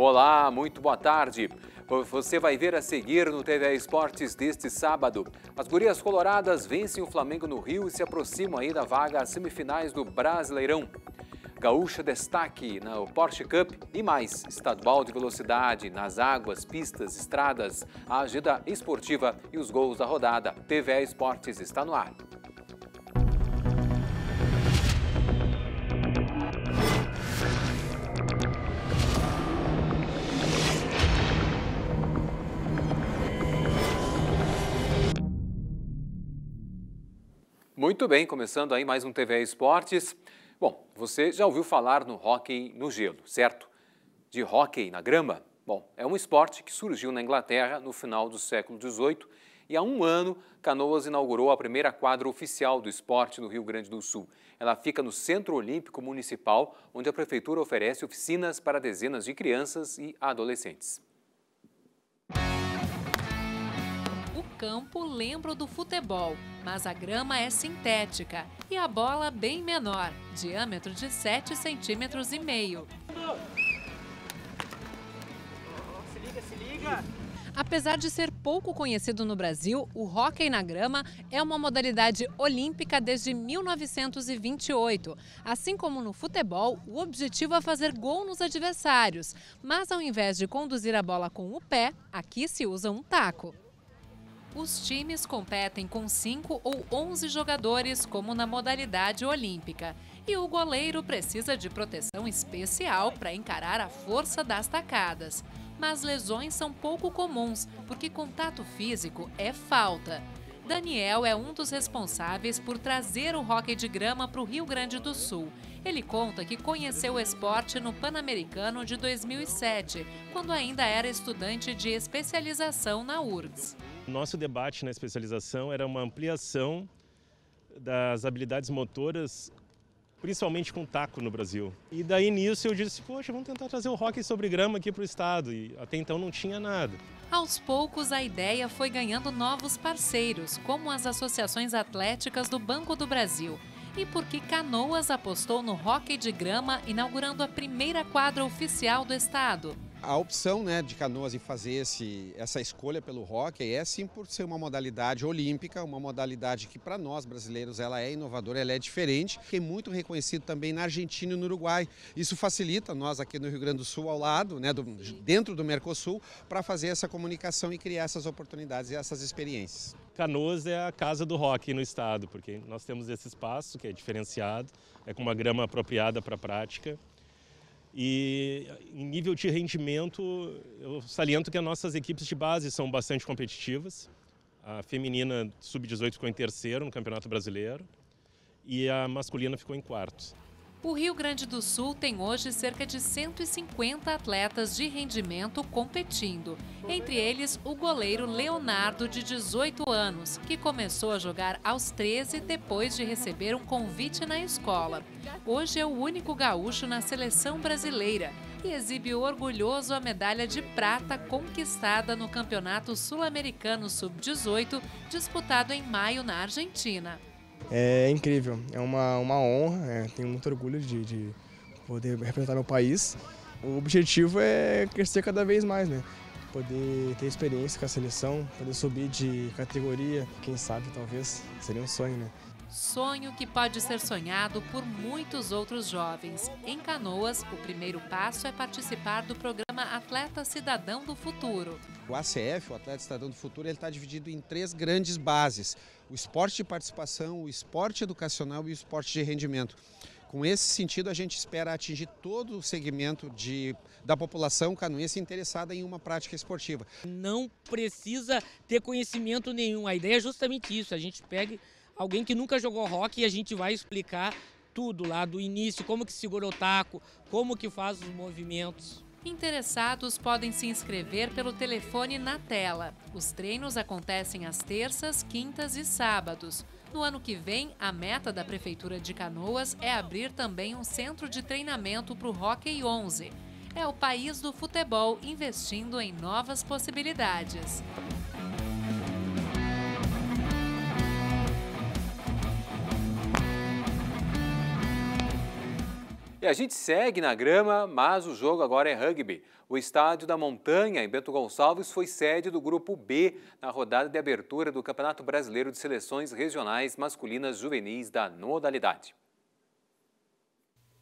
Olá, muito boa tarde. Você vai ver a seguir no TV Esportes deste sábado. As gurias coloradas vencem o Flamengo no Rio e se aproximam aí da vaga às semifinais do Brasileirão. Gaúcha destaque na Porsche Cup e mais estadual de velocidade nas águas, pistas, estradas, a agenda esportiva e os gols da rodada. TV Esportes está no ar. Muito bem, começando aí mais um TV Esportes. Bom, você já ouviu falar no hóquei no gelo, certo? De hóquei na grama? Bom, é um esporte que surgiu na Inglaterra no final do século XVIII e há um ano Canoas inaugurou a primeira quadra oficial do esporte no Rio Grande do Sul. Ela fica no Centro Olímpico Municipal, onde a Prefeitura oferece oficinas para dezenas de crianças e adolescentes. campo lembram do futebol, mas a grama é sintética e a bola bem menor, diâmetro de 7 centímetros e meio. Se liga, se liga! Apesar de ser pouco conhecido no Brasil, o hóquei na grama é uma modalidade olímpica desde 1928. Assim como no futebol, o objetivo é fazer gol nos adversários, mas ao invés de conduzir a bola com o pé, aqui se usa um taco os times competem com 5 ou 11 jogadores, como na modalidade olímpica, e o goleiro precisa de proteção especial para encarar a força das tacadas. Mas lesões são pouco comuns, porque contato físico é falta. Daniel é um dos responsáveis por trazer o hockey de grama para o Rio Grande do Sul. Ele conta que conheceu o esporte no Pan-Americano de 2007, quando ainda era estudante de especialização na URGS. Nosso debate na especialização era uma ampliação das habilidades motoras, principalmente com taco no Brasil. E daí nisso eu disse, poxa, vamos tentar trazer o hockey sobre grama aqui para o estado. E até então não tinha nada. Aos poucos, a ideia foi ganhando novos parceiros, como as associações atléticas do Banco do Brasil. E porque Canoas apostou no hockey de grama, inaugurando a primeira quadra oficial do estado. A opção né, de Canoas em fazer esse, essa escolha pelo hockey é sim por ser uma modalidade olímpica, uma modalidade que para nós brasileiros ela é inovadora, ela é diferente, que é muito reconhecido também na Argentina e no Uruguai. Isso facilita nós aqui no Rio Grande do Sul, ao lado, né, do, dentro do Mercosul, para fazer essa comunicação e criar essas oportunidades e essas experiências. Canoas é a casa do hockey no estado, porque nós temos esse espaço que é diferenciado, é com uma grama apropriada para a prática e em nível de rendimento, eu saliento que as nossas equipes de base são bastante competitivas. A feminina sub-18 ficou em terceiro no Campeonato Brasileiro e a masculina ficou em quarto. O Rio Grande do Sul tem hoje cerca de 150 atletas de rendimento competindo, entre eles o goleiro Leonardo, de 18 anos, que começou a jogar aos 13 depois de receber um convite na escola. Hoje é o único gaúcho na seleção brasileira e exibe orgulhoso a medalha de prata conquistada no Campeonato Sul-Americano Sub-18, disputado em maio na Argentina é incrível, é uma, uma honra, é, tenho muito orgulho de, de, poder representar meu país. O objetivo é crescer cada vez mais, né? Poder ter experiência com a seleção, poder subir de categoria, quem sabe talvez, seria um sonho, né? Sonho que pode ser sonhado por muitos outros jovens. Em Canoas, o primeiro passo é participar do programa Atleta Cidadão do Futuro. O ACF, o Atleta Cidadão do Futuro, ele está dividido em três grandes bases o esporte de participação, o esporte educacional e o esporte de rendimento. Com esse sentido, a gente espera atingir todo o segmento de, da população canoense interessada em uma prática esportiva. Não precisa ter conhecimento nenhum. A ideia é justamente isso. A gente pega alguém que nunca jogou rock e a gente vai explicar tudo lá do início, como que segura o taco, como que faz os movimentos. Interessados podem se inscrever pelo telefone na tela. Os treinos acontecem às terças, quintas e sábados. No ano que vem, a meta da Prefeitura de Canoas é abrir também um centro de treinamento para o Hockey 11. É o país do futebol investindo em novas possibilidades. E a gente segue na grama, mas o jogo agora é rugby. O Estádio da Montanha, em Bento Gonçalves, foi sede do Grupo B na rodada de abertura do Campeonato Brasileiro de Seleções Regionais Masculinas Juvenis da Nodalidade.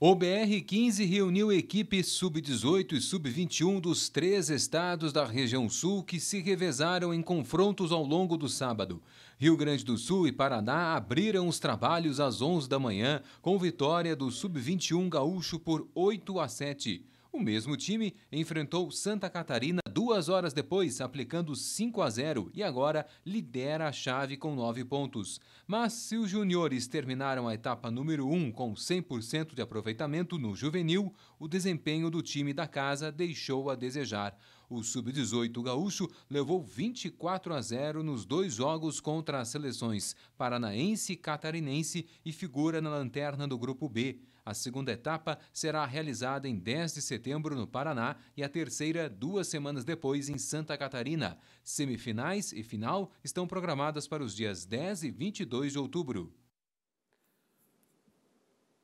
O BR-15 reuniu equipes sub-18 e sub-21 dos três estados da região sul que se revezaram em confrontos ao longo do sábado. Rio Grande do Sul e Paraná abriram os trabalhos às 11 da manhã, com vitória do Sub-21 gaúcho por 8 a 7. O mesmo time enfrentou Santa Catarina duas horas depois, aplicando 5 a 0 e agora lidera a chave com 9 pontos. Mas se os juniores terminaram a etapa número 1 com 100% de aproveitamento no juvenil, o desempenho do time da casa deixou a desejar. O sub-18 gaúcho levou 24 a 0 nos dois jogos contra as seleções paranaense e catarinense e figura na lanterna do grupo B. A segunda etapa será realizada em 10 de setembro no Paraná e a terceira duas semanas depois em Santa Catarina. Semifinais e final estão programadas para os dias 10 e 22 de outubro.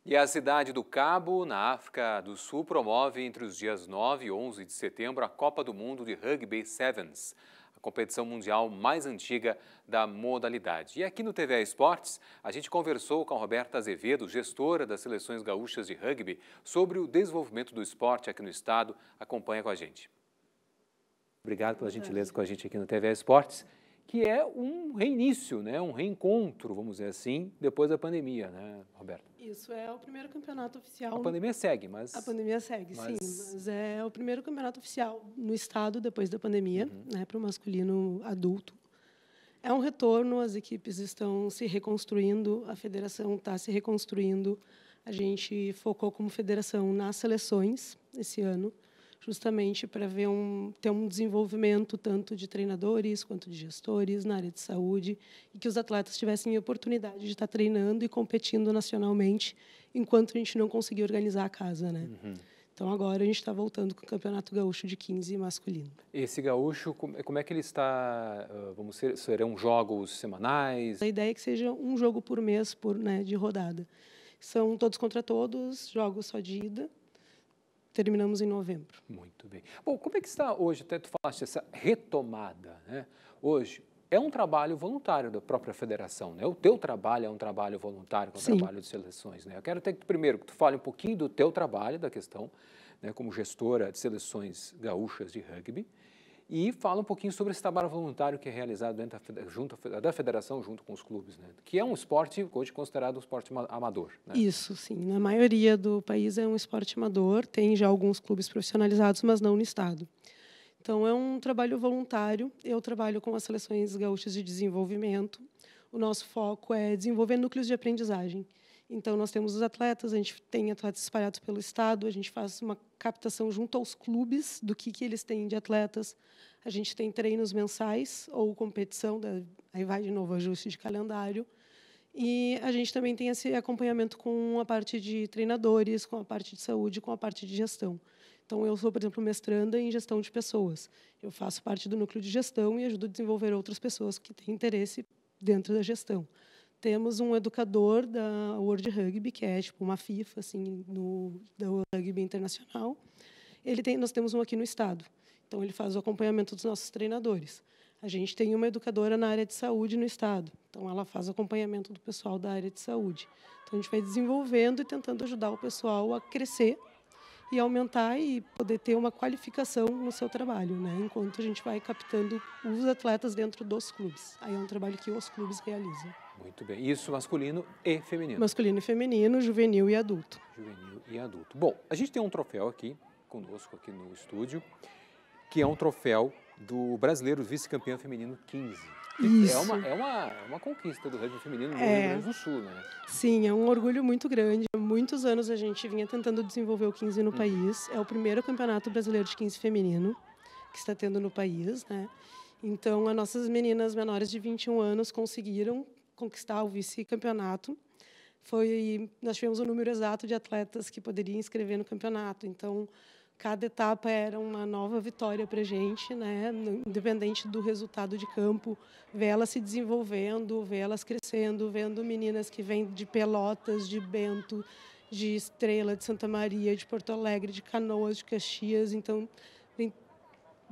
E a cidade do Cabo, na África do Sul, promove entre os dias 9 e 11 de setembro a Copa do Mundo de Rugby Sevens, a competição mundial mais antiga da modalidade. E aqui no TV Esportes, a gente conversou com a Roberta Azevedo, gestora das seleções gaúchas de rugby, sobre o desenvolvimento do esporte aqui no estado. Acompanha com a gente. Obrigado pela gentileza com a gente aqui no TV Esportes que é um reinício, né? um reencontro, vamos dizer assim, depois da pandemia, né, Roberto? Isso, é o primeiro campeonato oficial. A pandemia segue, mas. A pandemia segue, mas... sim. Mas é o primeiro campeonato oficial no estado depois da pandemia, uhum. né, para o masculino adulto. É um retorno, as equipes estão se reconstruindo, a federação está se reconstruindo. A gente focou como federação nas seleções esse ano justamente para ver um, ter um desenvolvimento tanto de treinadores quanto de gestores na área de saúde e que os atletas tivessem a oportunidade de estar tá treinando e competindo nacionalmente enquanto a gente não conseguia organizar a casa, né? Uhum. Então agora a gente está voltando com o Campeonato Gaúcho de 15 masculino. Esse gaúcho, como é que ele está? Ah, vamos ser, serão jogos semanais? A ideia é que seja um jogo por mês, por né, de rodada. São todos contra todos, jogos só de ida, terminamos em novembro. Muito bem. Bom, como é que está hoje, até tu falaste essa retomada, né? Hoje, é um trabalho voluntário da própria federação, né? O teu trabalho é um trabalho voluntário, é um trabalho de seleções, né? Eu quero até que, primeiro, que tu fale um pouquinho do teu trabalho, da questão, né, como gestora de seleções gaúchas de rugby, e fala um pouquinho sobre esse trabalho voluntário que é realizado dentro da, junto, da federação junto com os clubes, né? que é um esporte hoje considerado um esporte amador. Né? Isso, sim. Na maioria do país é um esporte amador, tem já alguns clubes profissionalizados, mas não no Estado. Então, é um trabalho voluntário. Eu trabalho com as seleções gaúchas de desenvolvimento. O nosso foco é desenvolver núcleos de aprendizagem. Então, nós temos os atletas, a gente tem atletas espalhados pelo Estado, a gente faz uma captação junto aos clubes do que, que eles têm de atletas. A gente tem treinos mensais ou competição, aí vai de novo ajuste de calendário. E a gente também tem esse acompanhamento com a parte de treinadores, com a parte de saúde, com a parte de gestão. Então, eu sou, por exemplo, mestranda em gestão de pessoas. Eu faço parte do núcleo de gestão e ajudo a desenvolver outras pessoas que têm interesse dentro da gestão temos um educador da World Rugby, que é tipo uma FIFA assim no da rugby internacional. Ele tem, nós temos um aqui no estado. Então ele faz o acompanhamento dos nossos treinadores. A gente tem uma educadora na área de saúde no estado. Então ela faz o acompanhamento do pessoal da área de saúde. Então a gente vai desenvolvendo e tentando ajudar o pessoal a crescer e aumentar e poder ter uma qualificação no seu trabalho, né? Enquanto a gente vai captando os atletas dentro dos clubes. Aí é um trabalho que os clubes realizam. Muito bem. Isso masculino e feminino. Masculino e feminino, juvenil e adulto. Juvenil e adulto. Bom, a gente tem um troféu aqui conosco aqui no estúdio, que é um troféu do brasileiro vice-campeão feminino 15. É Isso. É uma, é uma, uma conquista do rugby feminino no é. Rio Grande do Sul, né? Sim, é um orgulho muito grande. Há muitos anos a gente vinha tentando desenvolver o 15 no uhum. país. É o primeiro campeonato brasileiro de 15 feminino que está tendo no país, né? Então, as nossas meninas menores de 21 anos conseguiram conquistar o vice-campeonato, foi nós tivemos o um número exato de atletas que poderiam inscrever no campeonato. Então, cada etapa era uma nova vitória para a gente, né? independente do resultado de campo, ver elas se desenvolvendo, ver elas crescendo, vendo meninas que vêm de Pelotas, de Bento, de Estrela, de Santa Maria, de Porto Alegre, de Canoas, de Caxias, então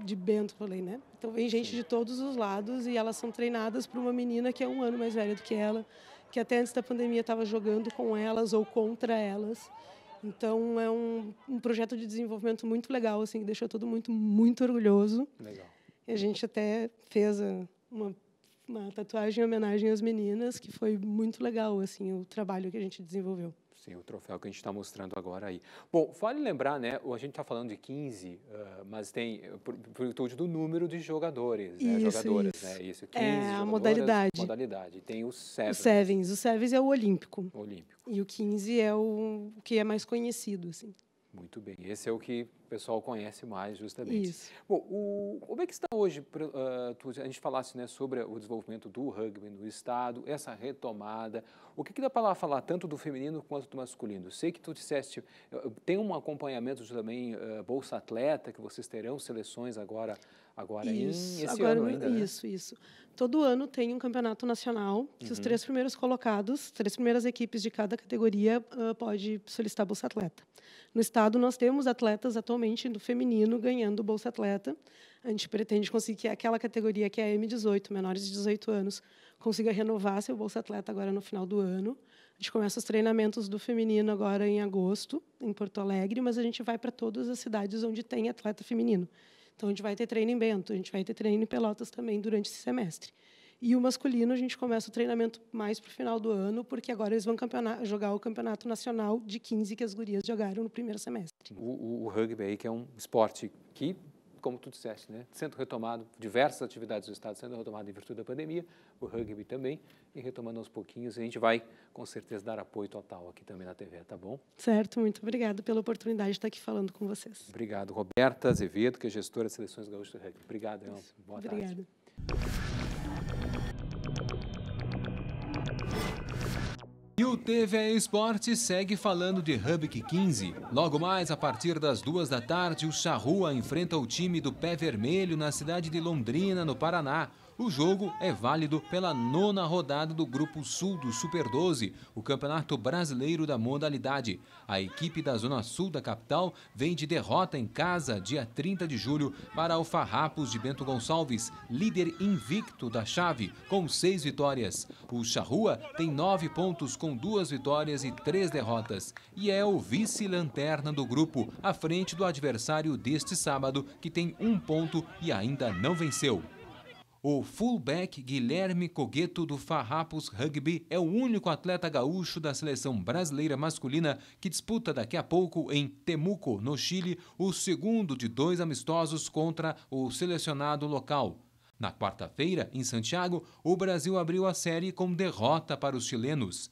de Bento falei né? Então vem gente de todos os lados e elas são treinadas por uma menina que é um ano mais velha do que ela, que até antes da pandemia estava jogando com elas ou contra elas. Então é um, um projeto de desenvolvimento muito legal, assim, que deixou todo muito muito orgulhoso. Legal. E a gente até fez ah, uma, uma tatuagem em homenagem às meninas, que foi muito legal, assim, o trabalho que a gente desenvolveu. Sim, o troféu que a gente está mostrando agora aí. Bom, vale lembrar, né? A gente está falando de 15, uh, mas tem por, por virtude do número de jogadores, né, isso, né? Jogadoras, isso. né? Isso, 15 é, a modalidade. modalidade. Tem o Sevens. O Sevens. O Sevens é o olímpico. O olímpico. E o 15 é o que é mais conhecido, assim. Muito bem, esse é o que o pessoal conhece mais, justamente. Isso. Bom, o, como é que está hoje, uh, a gente falasse né, sobre o desenvolvimento do rugby no Estado, essa retomada, o que, que dá para falar tanto do feminino quanto do masculino? Sei que tu disseste, eh, tem um acompanhamento de também uh, Bolsa Atleta, que vocês terão seleções agora Agora é isso, em esse agora, ano é ainda, né? Isso, né? isso. Todo ano tem um campeonato nacional que uhum. os três primeiros colocados, três primeiras equipes de cada categoria uh, pode solicitar bolsa atleta. No estado nós temos atletas atualmente do feminino ganhando bolsa atleta. A gente pretende conseguir que aquela categoria que é a M18, menores de 18 anos, consiga renovar seu bolsa atleta agora no final do ano. A gente começa os treinamentos do feminino agora em agosto, em Porto Alegre, mas a gente vai para todas as cidades onde tem atleta feminino. Então, a gente vai ter treino em Bento, a gente vai ter treino em Pelotas também durante esse semestre. E o masculino, a gente começa o treinamento mais para o final do ano, porque agora eles vão jogar o campeonato nacional de 15 que as gurias jogaram no primeiro semestre. O, o, o rugby aí, que é um esporte que como tu disseste, né, sendo retomado, diversas atividades do Estado sendo retomadas em virtude da pandemia, o rugby também, e retomando aos pouquinhos. a gente vai, com certeza, dar apoio total aqui também na TV, tá bom? Certo, muito obrigado pela oportunidade de estar aqui falando com vocês. Obrigado, Roberta Azevedo, que é gestora de seleções gaúchas do rugby. Obrigado, Elton. Boa tarde. Obrigada. TV Esporte segue falando de Rubik 15. Logo mais, a partir das duas da tarde, o Charrua enfrenta o time do Pé Vermelho na cidade de Londrina, no Paraná. O jogo é válido pela nona rodada do Grupo Sul do Super 12, o Campeonato Brasileiro da modalidade. A equipe da Zona Sul da capital vem de derrota em casa, dia 30 de julho, para o Farrapos de Bento Gonçalves, líder invicto da chave, com seis vitórias. O Charrua tem nove pontos com duas vitórias e três derrotas e é o vice-lanterna do grupo, à frente do adversário deste sábado, que tem um ponto e ainda não venceu. O fullback Guilherme Cogueto do Farrapos Rugby é o único atleta gaúcho da seleção brasileira masculina que disputa daqui a pouco em Temuco, no Chile, o segundo de dois amistosos contra o selecionado local. Na quarta-feira, em Santiago, o Brasil abriu a série com derrota para os chilenos.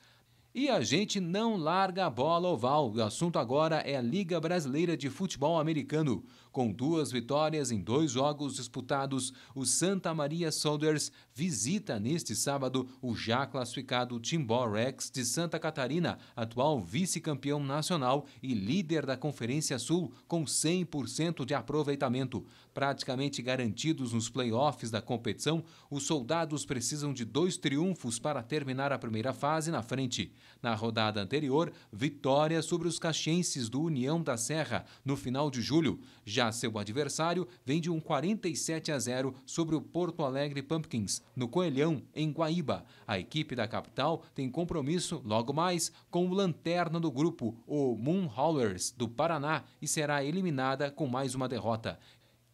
E a gente não larga a bola oval. O assunto agora é a Liga Brasileira de Futebol Americano. Com duas vitórias em dois jogos disputados, o Santa Maria Soldiers visita neste sábado o já classificado Timbó Rex de Santa Catarina, atual vice-campeão nacional e líder da Conferência Sul com 100% de aproveitamento. Praticamente garantidos nos playoffs da competição, os soldados precisam de dois triunfos para terminar a primeira fase na frente. Na rodada anterior, vitória sobre os caxienses do União da Serra no final de julho. Já seu adversário vem de um 47 a 0 sobre o Porto Alegre Pumpkins, no Coelhão, em Guaíba. A equipe da capital tem compromisso logo mais com o lanterna do grupo, o Moon Howlers, do Paraná, e será eliminada com mais uma derrota.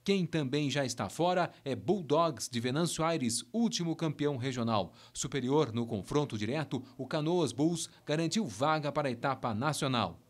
Quem também já está fora é Bulldogs de Venâncio Aires, último campeão regional. Superior no confronto direto, o Canoas Bulls garantiu vaga para a etapa nacional.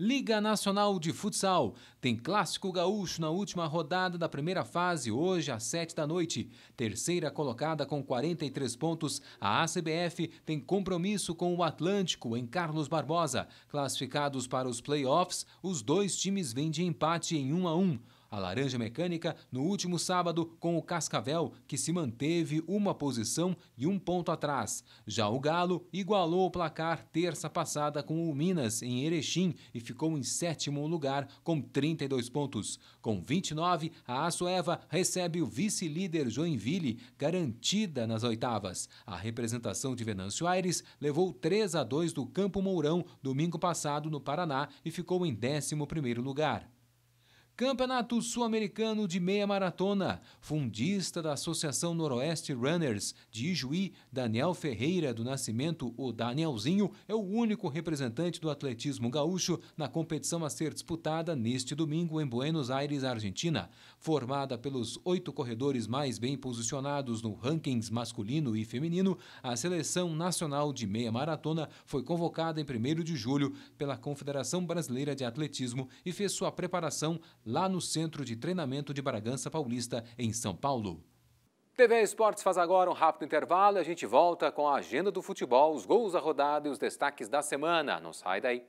Liga Nacional de Futsal. Tem clássico gaúcho na última rodada da primeira fase, hoje às 7 da noite. Terceira colocada com 43 pontos, a ACBF tem compromisso com o Atlântico em Carlos Barbosa. Classificados para os playoffs, os dois times vêm de empate em 1 a 1. A laranja mecânica no último sábado com o Cascavel, que se manteve uma posição e um ponto atrás. Já o Galo igualou o placar terça passada com o Minas em Erechim e ficou em sétimo lugar com 32 pontos. Com 29, a Assoeva recebe o vice-líder Joinville, garantida nas oitavas. A representação de Venâncio Aires levou 3 a 2 do Campo Mourão domingo passado no Paraná e ficou em 11 primeiro lugar. Campeonato Sul-Americano de Meia Maratona. Fundista da Associação Noroeste Runners de Ijuí, Daniel Ferreira do Nascimento, o Danielzinho, é o único representante do atletismo gaúcho na competição a ser disputada neste domingo em Buenos Aires, Argentina. Formada pelos oito corredores mais bem posicionados no rankings masculino e feminino, a Seleção Nacional de Meia Maratona foi convocada em 1 de julho pela Confederação Brasileira de Atletismo e fez sua preparação lá no Centro de Treinamento de Bragança Paulista, em São Paulo. TV Esportes faz agora um rápido intervalo e a gente volta com a agenda do futebol, os gols da rodada e os destaques da semana. Não sai daí.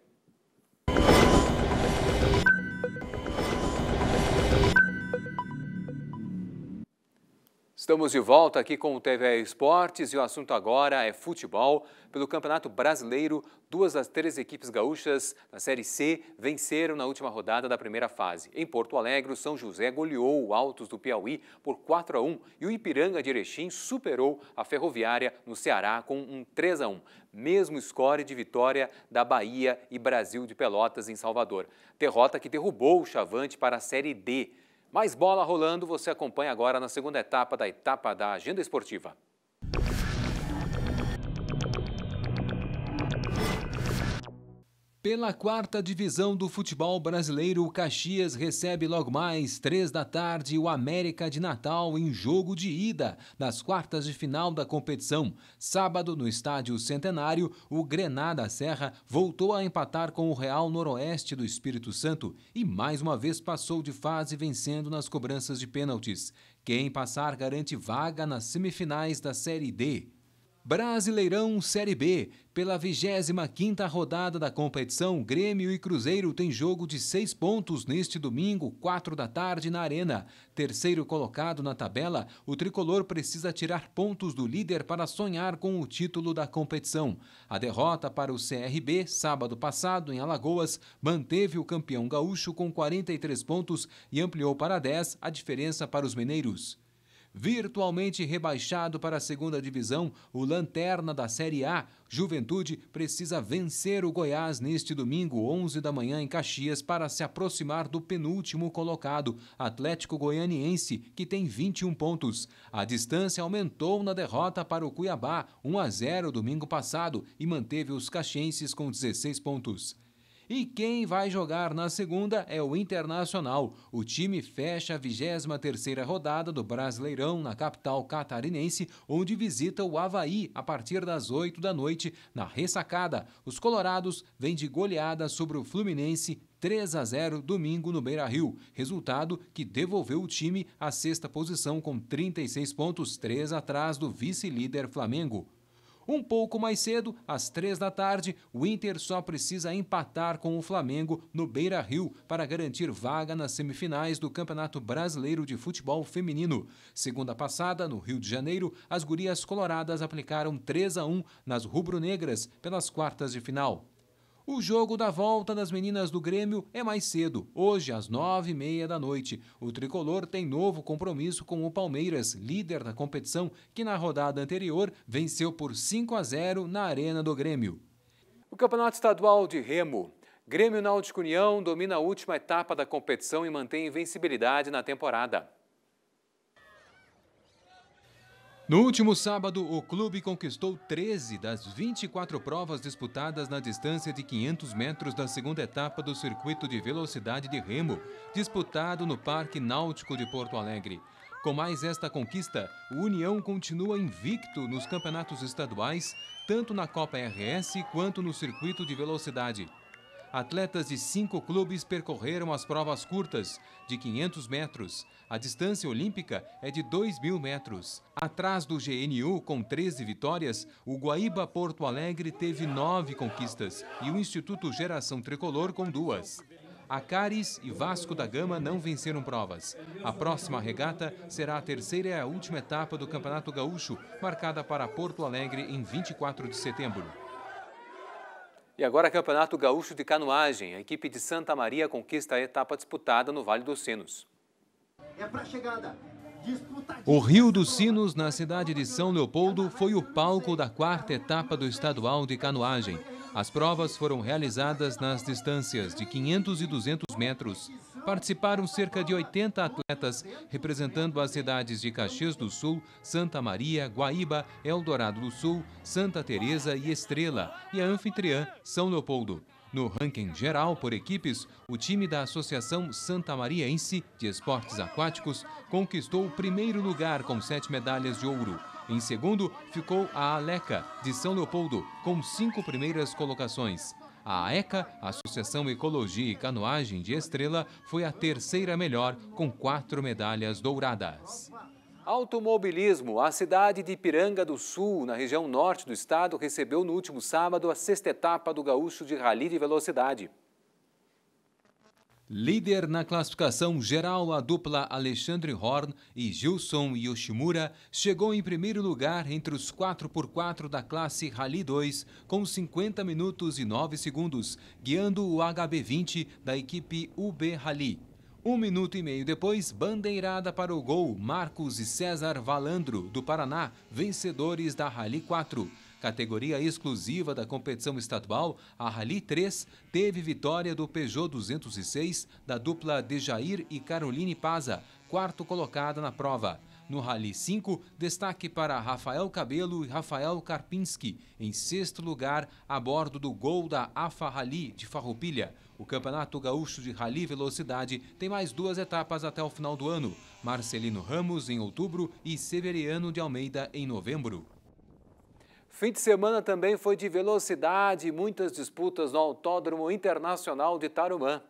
Estamos de volta aqui com o TV Esportes e o assunto agora é futebol. Pelo Campeonato Brasileiro, duas das três equipes gaúchas na Série C venceram na última rodada da primeira fase. Em Porto Alegre, o São José goleou o Altos do Piauí por 4 a 1 e o Ipiranga de Erechim superou a Ferroviária no Ceará com um 3 a 1. Mesmo score de vitória da Bahia e Brasil de Pelotas em Salvador. Derrota que derrubou o Chavante para a Série D. Mais bola rolando você acompanha agora na segunda etapa da etapa da Agenda Esportiva. Pela quarta divisão do futebol brasileiro, o Caxias recebe logo mais, três da tarde, o América de Natal em jogo de ida nas quartas de final da competição. Sábado, no estádio Centenário, o Grenada Serra voltou a empatar com o Real Noroeste do Espírito Santo e mais uma vez passou de fase vencendo nas cobranças de pênaltis. Quem passar garante vaga nas semifinais da Série D. Brasileirão Série B. Pela 25ª rodada da competição, Grêmio e Cruzeiro têm jogo de seis pontos neste domingo, 4 da tarde, na Arena. Terceiro colocado na tabela, o tricolor precisa tirar pontos do líder para sonhar com o título da competição. A derrota para o CRB, sábado passado, em Alagoas, manteve o campeão gaúcho com 43 pontos e ampliou para 10 a diferença para os mineiros. Virtualmente rebaixado para a segunda divisão, o lanterna da Série A, Juventude, precisa vencer o Goiás neste domingo, 11 da manhã, em Caxias, para se aproximar do penúltimo colocado, Atlético Goianiense, que tem 21 pontos. A distância aumentou na derrota para o Cuiabá, 1 a 0 domingo passado, e manteve os caxienses com 16 pontos. E quem vai jogar na segunda é o Internacional. O time fecha a 23 rodada do Brasileirão na capital catarinense, onde visita o Havaí a partir das 8 da noite na ressacada. Os colorados vêm de goleada sobre o Fluminense 3 a 0 domingo no Beira-Rio, resultado que devolveu o time à sexta posição com 36 pontos, 3 atrás do vice-líder Flamengo. Um pouco mais cedo, às três da tarde, o Inter só precisa empatar com o Flamengo no Beira Rio para garantir vaga nas semifinais do Campeonato Brasileiro de Futebol Feminino. Segunda passada, no Rio de Janeiro, as gurias coloradas aplicaram 3 a 1 nas rubro-negras pelas quartas de final. O jogo da volta das meninas do Grêmio é mais cedo, hoje às nove e meia da noite. O tricolor tem novo compromisso com o Palmeiras, líder da competição, que na rodada anterior venceu por 5 a 0 na Arena do Grêmio. O Campeonato Estadual de Remo. Grêmio Náutico União domina a última etapa da competição e mantém invencibilidade na temporada. No último sábado, o clube conquistou 13 das 24 provas disputadas na distância de 500 metros da segunda etapa do circuito de velocidade de remo, disputado no Parque Náutico de Porto Alegre. Com mais esta conquista, o União continua invicto nos campeonatos estaduais, tanto na Copa RS quanto no circuito de velocidade atletas de cinco clubes percorreram as provas curtas, de 500 metros. A distância olímpica é de 2 mil metros. Atrás do GNU, com 13 vitórias, o Guaíba Porto Alegre teve nove conquistas e o Instituto Geração Tricolor com duas. Acares e Vasco da Gama não venceram provas. A próxima regata será a terceira e a última etapa do Campeonato Gaúcho, marcada para Porto Alegre em 24 de setembro. E agora é Campeonato Gaúcho de Canoagem. A equipe de Santa Maria conquista a etapa disputada no Vale dos Sinos. É pra chegada. O Rio dos Sinos, na cidade de São Leopoldo, foi o palco da quarta etapa do estadual de canoagem. As provas foram realizadas nas distâncias de 500 e 200 metros participaram cerca de 80 atletas, representando as cidades de Caxias do Sul, Santa Maria, Guaíba, Eldorado do Sul, Santa Teresa e Estrela, e a anfitriã São Leopoldo. No ranking geral por equipes, o time da Associação Santa Mariaense de Esportes Aquáticos conquistou o primeiro lugar com sete medalhas de ouro. Em segundo, ficou a Aleca, de São Leopoldo, com cinco primeiras colocações. A Eca, Associação Ecologia e Canoagem de Estrela, foi a terceira melhor, com quatro medalhas douradas. Automobilismo. A cidade de Ipiranga do Sul, na região norte do estado, recebeu no último sábado a sexta etapa do Gaúcho de Rally de Velocidade. Líder na classificação geral, a dupla Alexandre Horn e Gilson Yoshimura chegou em primeiro lugar entre os 4x4 da classe Rally 2, com 50 minutos e 9 segundos, guiando o HB20 da equipe UB Rally. Um minuto e meio depois, bandeirada para o gol, Marcos e César Valandro, do Paraná, vencedores da Rally 4. Categoria exclusiva da competição estadual, a Rally 3 teve vitória do Peugeot 206 da dupla Dejair e Caroline Paza, quarto colocada na prova. No Rally 5, destaque para Rafael Cabelo e Rafael Karpinski, em sexto lugar a bordo do gol da AFA Rally de Farroupilha. O Campeonato Gaúcho de Rally Velocidade tem mais duas etapas até o final do ano, Marcelino Ramos em outubro e Severiano de Almeida em novembro. Fim de semana também foi de velocidade e muitas disputas no Autódromo Internacional de Tarumã.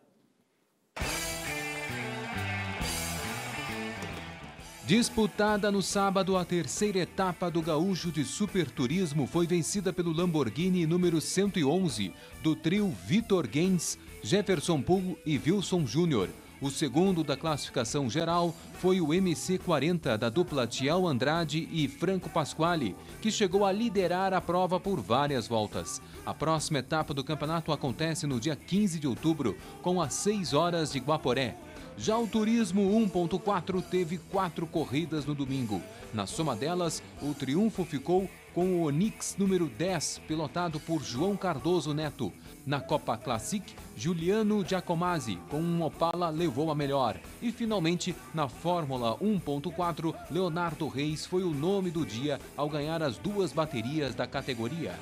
Disputada no sábado, a terceira etapa do Gaúcho de Superturismo foi vencida pelo Lamborghini número 111 do trio Vitor Gens, Jefferson Pool e Wilson Júnior. O segundo da classificação geral foi o MC40 da dupla Tião Andrade e Franco Pasquale, que chegou a liderar a prova por várias voltas. A próxima etapa do campeonato acontece no dia 15 de outubro, com as 6 horas de Guaporé. Já o Turismo 1.4 teve quatro corridas no domingo. Na soma delas, o triunfo ficou com o Onix número 10, pilotado por João Cardoso Neto. Na Copa Classic, Juliano Giacomazzi, com um Opala, levou a melhor. E finalmente, na Fórmula 1.4, Leonardo Reis foi o nome do dia ao ganhar as duas baterias da categoria.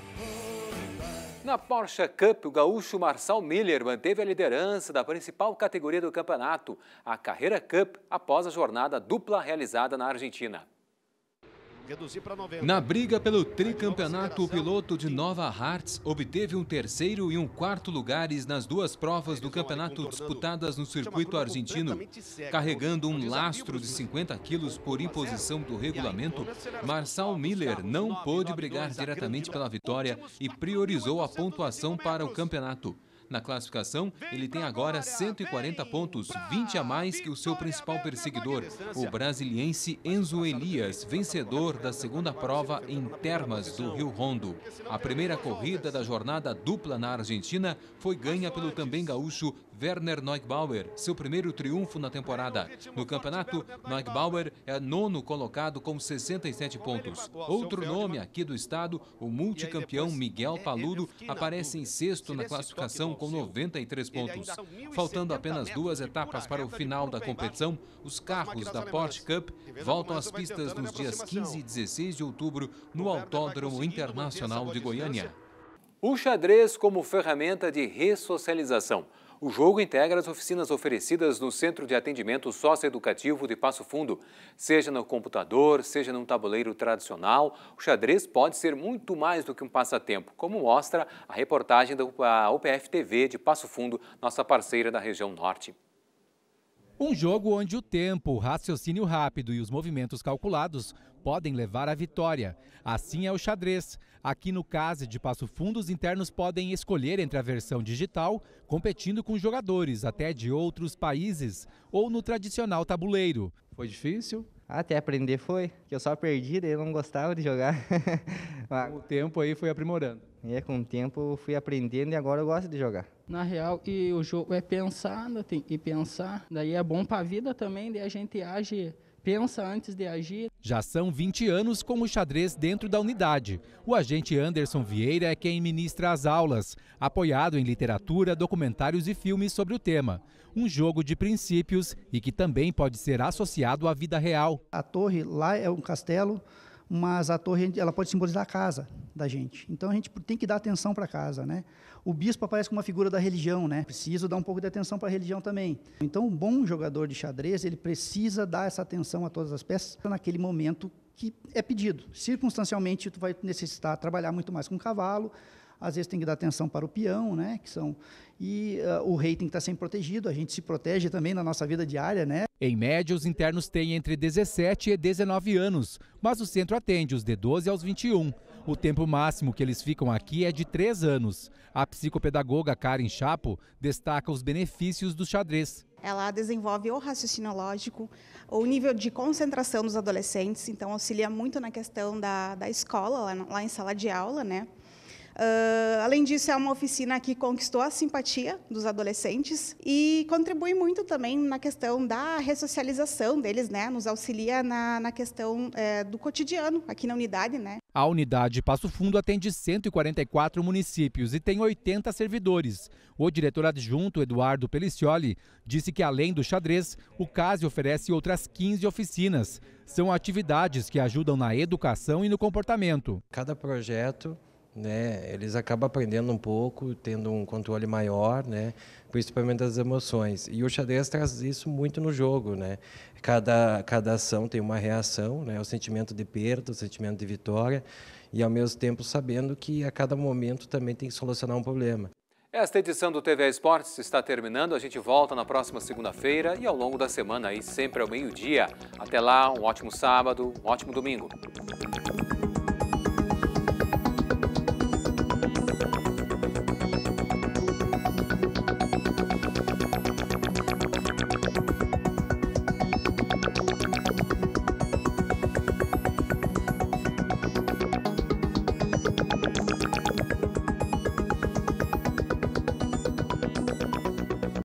Na Porsche Cup, o gaúcho Marçal Miller manteve a liderança da principal categoria do campeonato, a Carreira Cup, após a jornada dupla realizada na Argentina. Na briga pelo tricampeonato, o piloto de Nova Hartz obteve um terceiro e um quarto lugares nas duas provas do campeonato disputadas no circuito argentino. Carregando um lastro de 50 quilos tá por imposição do regulamento, Marçal Miller não pôde brigar diretamente pela vitória e priorizou a pontuação para o campeonato. Na classificação, ele tem agora 140 pontos, 20 a mais que o seu principal perseguidor, o brasiliense Enzo Elias, vencedor da segunda prova em Termas do Rio Rondo. É a primeira corrida da jornada dupla na Argentina foi ganha pelo também gaúcho Werner Neugbauer, seu primeiro triunfo na temporada. No campeonato, Neugbauer é nono colocado com 67 pontos. Outro nome aqui do estado, o multicampeão Miguel Paludo, aparece em sexto na classificação com 93 pontos. Faltando apenas duas etapas para o final da competição, os carros da Porsche Cup voltam às pistas nos dias 15 e 16 de outubro no Autódromo Internacional de Goiânia. O xadrez como ferramenta de ressocialização. O jogo integra as oficinas oferecidas no Centro de Atendimento Socioeducativo de Passo Fundo. Seja no computador, seja num tabuleiro tradicional, o xadrez pode ser muito mais do que um passatempo, como mostra a reportagem da UPF TV de Passo Fundo, nossa parceira da região norte. Um jogo onde o tempo, o raciocínio rápido e os movimentos calculados podem levar à vitória. Assim é o xadrez. Aqui no CASE de Passo Fundo, os internos podem escolher entre a versão digital, competindo com jogadores até de outros países, ou no tradicional tabuleiro. Foi difícil? Até aprender foi, que eu só perdi, daí eu não gostava de jogar. o tempo aí foi aprimorando. É, com o tempo eu fui aprendendo e agora eu gosto de jogar. Na real, e o jogo é pensar, tem que pensar, daí é bom para a vida também, daí a gente age pensa antes de agir. Já são 20 anos com o xadrez dentro da unidade. O agente Anderson Vieira é quem ministra as aulas, apoiado em literatura, documentários e filmes sobre o tema. Um jogo de princípios e que também pode ser associado à vida real. A torre lá é um castelo mas a torre ela pode simbolizar a casa da gente. Então a gente tem que dar atenção para a casa, né? O bispo aparece como uma figura da religião, né? Preciso dar um pouco de atenção para a religião também. Então um bom jogador de xadrez ele precisa dar essa atenção a todas as peças naquele momento que é pedido. Circunstancialmente tu vai necessitar trabalhar muito mais com o cavalo, às vezes tem que dar atenção para o peão, né? Que são e uh, o rei tem que estar sempre protegido. A gente se protege também na nossa vida diária, né? Em média, os internos têm entre 17 e 19 anos, mas o centro atende os de 12 aos 21. O tempo máximo que eles ficam aqui é de 3 anos. A psicopedagoga Karen Chapo destaca os benefícios do xadrez ela desenvolve o raciocínio lógico, o nível de concentração dos adolescentes, então auxilia muito na questão da, da escola, lá, lá em sala de aula, né? Uh, além disso, é uma oficina que conquistou a simpatia dos adolescentes e contribui muito também na questão da ressocialização deles, né? Nos auxilia na, na questão é, do cotidiano aqui na unidade, né? A unidade Passo Fundo atende 144 municípios e tem 80 servidores. O diretor adjunto, Eduardo Pelicioli, disse que além do xadrez, o CASE oferece outras 15 oficinas. São atividades que ajudam na educação e no comportamento. Cada projeto né? Eles acabam aprendendo um pouco, tendo um controle maior, né? Principalmente das emoções. E o xadrez traz isso muito no jogo, né? Cada cada ação tem uma reação, né? O sentimento de perda, o sentimento de vitória e ao mesmo tempo sabendo que a cada momento também tem que solucionar um problema. Esta edição do TV Esportes está terminando. A gente volta na próxima segunda-feira e ao longo da semana aí sempre ao meio-dia. Até lá, um ótimo sábado, um ótimo domingo.